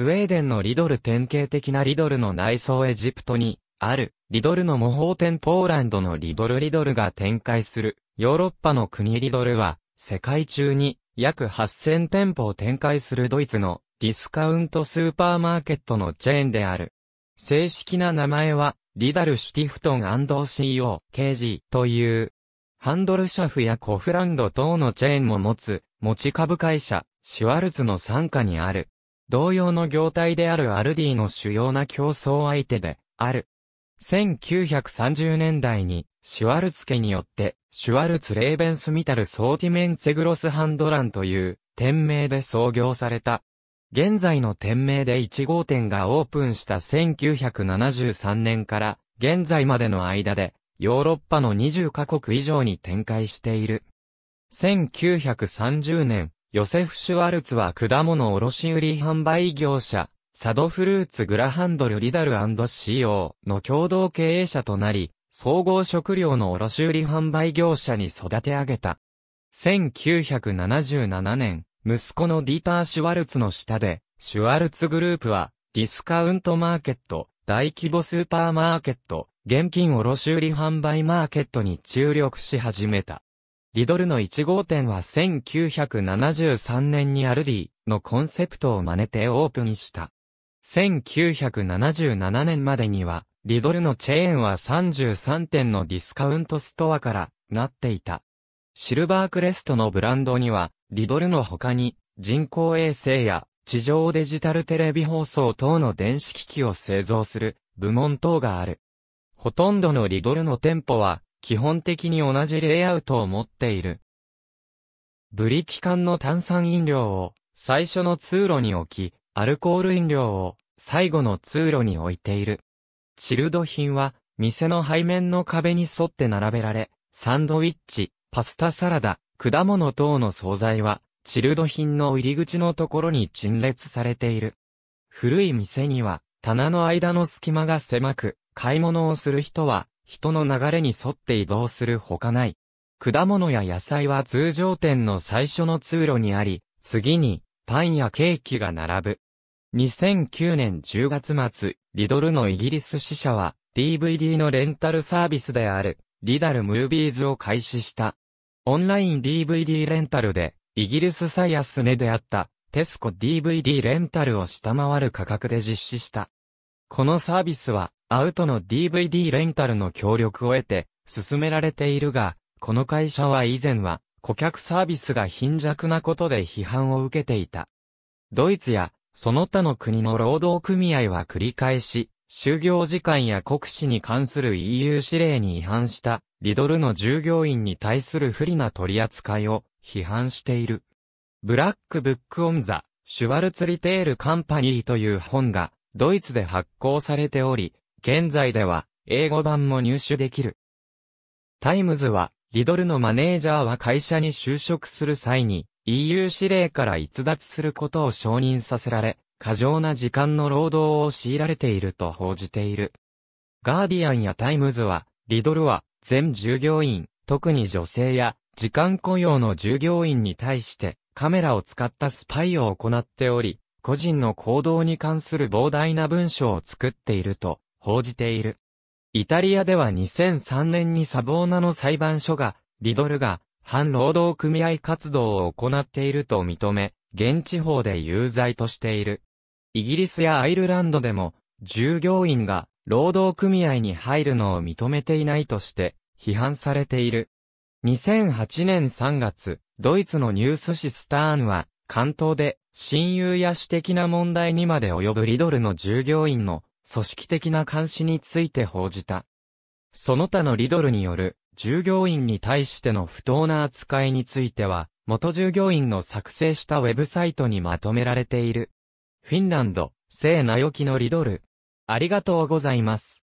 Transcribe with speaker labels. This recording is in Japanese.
Speaker 1: スウェーデンのリドル典型的なリドルの内装エジプトに、ある、リドルの模倣店ポーランドのリドルリドルが展開する、ヨーロッパの国リドルは、世界中に約8000店舗を展開するドイツのディスカウントスーパーマーケットのチェーンである。正式な名前は、リダルシティフトン &CO、KG という、ハンドルシャフやコフランド等のチェーンも持つ、持ち株会社、シュワルツの傘下にある。同様の業態であるアルディの主要な競争相手である。1930年代に、シュワルツ家によって、シュワルツ・レーベンス・ミタル・ソーティメンツェグロス・ハンドランという、店名で創業された。現在の店名で1号店がオープンした1973年から、現在までの間で、ヨーロッパの20カ国以上に展開している。1930年、ヨセフ・シュワルツは果物卸売販売業者、サドフルーツ・グラハンドル・リダル &CO の共同経営者となり、総合食料の卸売販売業者に育て上げた。1977年、息子のディーター・シュワルツの下で、シュワルツグループは、ディスカウントマーケット、大規模スーパーマーケット、現金卸売販売マーケットに注力し始めた。リドルの1号店は1973年にアルディのコンセプトを真似てオープンした。1977年までには、リドルのチェーンは33店のディスカウントストアからなっていた。シルバークレストのブランドには、リドルの他に、人工衛星や地上デジタルテレビ放送等の電子機器を製造する部門等がある。ほとんどのリドルの店舗は基本的に同じレイアウトを持っている。ブリキ缶の炭酸飲料を最初の通路に置き、アルコール飲料を最後の通路に置いている。チルド品は店の背面の壁に沿って並べられ、サンドイッチ、パスタサラダ、果物等の惣菜は、チルド品の入り口のところに陳列されている。古い店には、棚の間の隙間が狭く、買い物をする人は、人の流れに沿って移動するほかない。果物や野菜は通常店の最初の通路にあり、次にパンやケーキが並ぶ。2009年10月末、リドルのイギリス支社は DVD のレンタルサービスであるリダルムービーズを開始した。オンライン DVD レンタルでイギリス最安値であったテスコ DVD レンタルを下回る価格で実施した。このサービスはアウトの DVD レンタルの協力を得て、進められているが、この会社は以前は、顧客サービスが貧弱なことで批判を受けていた。ドイツや、その他の国の労働組合は繰り返し、就業時間や国史に関する EU 指令に違反した、リドルの従業員に対する不利な取り扱いを批判している。ブラックブックオンザ、シュワルツリテールカンパニーという本が、ドイツで発行されており、現在では、英語版も入手できる。タイムズは、リドルのマネージャーは会社に就職する際に、EU 指令から逸脱することを承認させられ、過剰な時間の労働を強いられていると報じている。ガーディアンやタイムズは、リドルは、全従業員、特に女性や、時間雇用の従業員に対して、カメラを使ったスパイを行っており、個人の行動に関する膨大な文章を作っていると報じている。イタリアでは2003年にサボーナの裁判所が、リドルが、反労働組合活動を行っていると認め、現地法で有罪としている。イギリスやアイルランドでも、従業員が労働組合に入るのを認めていないとして、批判されている。2008年3月、ドイツのニュース誌スターンは、関東で、親友や私的な問題にまで及ぶリドルの従業員の組織的な監視について報じた。その他のリドルによる従業員に対しての不当な扱いについては、元従業員の作成したウェブサイトにまとめられている。フィンランド、聖なよきのリドル。ありがとうございます。